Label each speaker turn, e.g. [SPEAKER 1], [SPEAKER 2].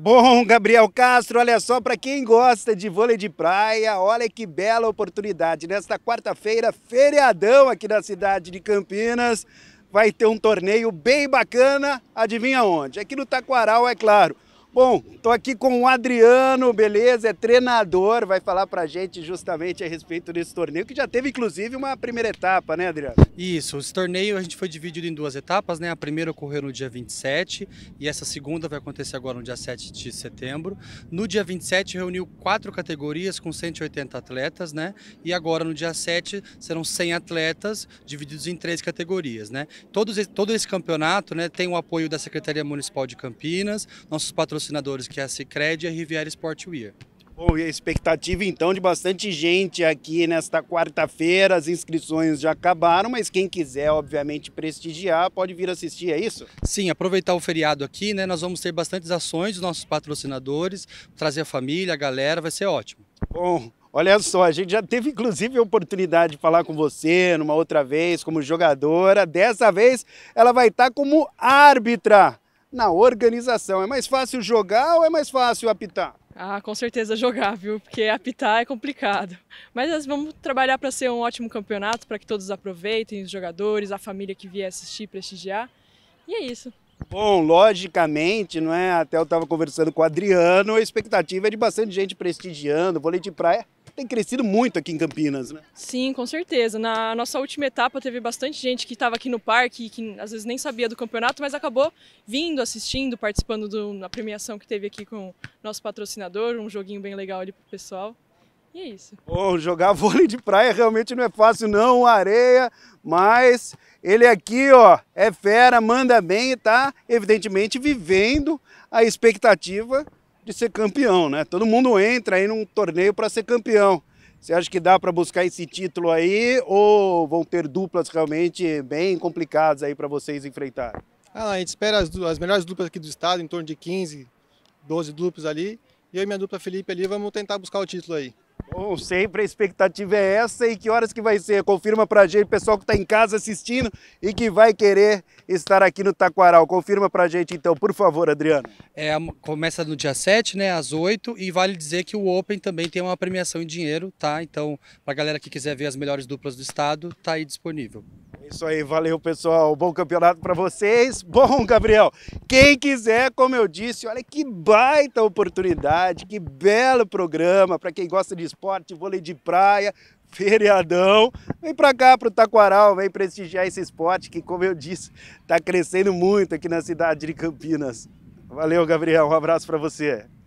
[SPEAKER 1] Bom, Gabriel Castro, olha só, para quem gosta de vôlei de praia, olha que bela oportunidade. Nesta quarta-feira, feriadão aqui na cidade de Campinas, vai ter um torneio bem bacana, adivinha onde? Aqui no Taquaral, é claro. Bom, estou aqui com o Adriano, beleza? É treinador, vai falar para a gente justamente a respeito desse torneio, que já teve inclusive uma primeira etapa, né, Adriano?
[SPEAKER 2] Isso, esse torneio a gente foi dividido em duas etapas, né? A primeira ocorreu no dia 27 e essa segunda vai acontecer agora no dia 7 de setembro. No dia 27 reuniu quatro categorias com 180 atletas, né? E agora no dia 7 serão 100 atletas divididos em três categorias, né? Todos, todo esse campeonato né, tem o apoio da Secretaria Municipal de Campinas, nossos patrocinadores patrocinadores, que é a Cicred e a Riviera Sportwear.
[SPEAKER 1] Bom, e a expectativa então de bastante gente aqui nesta quarta-feira. As inscrições já acabaram, mas quem quiser, obviamente, prestigiar, pode vir assistir, é isso?
[SPEAKER 2] Sim, aproveitar o feriado aqui, né? Nós vamos ter bastantes ações dos nossos patrocinadores, trazer a família, a galera, vai ser ótimo.
[SPEAKER 1] Bom, Olha só, a gente já teve inclusive a oportunidade de falar com você numa outra vez como jogadora. Dessa vez ela vai estar como árbitra na organização. É mais fácil jogar ou é mais fácil apitar?
[SPEAKER 3] Ah, com certeza jogar, viu? Porque apitar é complicado. Mas nós vamos trabalhar para ser um ótimo campeonato, para que todos aproveitem, os jogadores, a família que vier assistir, prestigiar. E é isso.
[SPEAKER 1] Bom, logicamente, não é? Até eu estava conversando com o Adriano, a expectativa é de bastante gente prestigiando, vôlei de praia tem crescido muito aqui em Campinas, né?
[SPEAKER 3] Sim, com certeza. Na nossa última etapa teve bastante gente que estava aqui no parque e que às vezes nem sabia do campeonato, mas acabou vindo, assistindo, participando da premiação que teve aqui com nosso patrocinador, um joguinho bem legal ali pro pessoal. E é isso.
[SPEAKER 1] Bom, jogar vôlei de praia realmente não é fácil não, areia, mas ele aqui, ó, é fera, manda bem e tá, evidentemente, vivendo a expectativa de ser campeão, né? Todo mundo entra aí num torneio para ser campeão. Você acha que dá para buscar esse título aí ou vão ter duplas realmente bem complicadas aí para vocês enfrentar?
[SPEAKER 2] Ah, a gente espera as, as, melhores duplas aqui do estado, em torno de 15,
[SPEAKER 1] 12 duplas ali. E eu e minha dupla Felipe ali vamos tentar buscar o título aí. Bom, sempre a expectativa é essa e que horas que vai ser? Confirma pra gente, pessoal que tá em casa assistindo e que vai querer estar aqui no Taquaral. Confirma pra gente então, por favor, Adriano. É, começa
[SPEAKER 2] no dia 7, né, às 8 e vale dizer que o Open também tem uma premiação em dinheiro, tá? Então, pra galera que quiser ver as melhores duplas do estado, tá aí disponível.
[SPEAKER 1] Isso aí, valeu pessoal, bom campeonato para vocês. Bom, Gabriel, quem quiser, como eu disse, olha que baita oportunidade, que belo programa para quem gosta de esporte, vôlei de praia, feriadão. Vem para cá, para o Taquaral, vem prestigiar esse esporte que, como eu disse, está crescendo muito aqui na cidade de Campinas. Valeu, Gabriel, um abraço para você.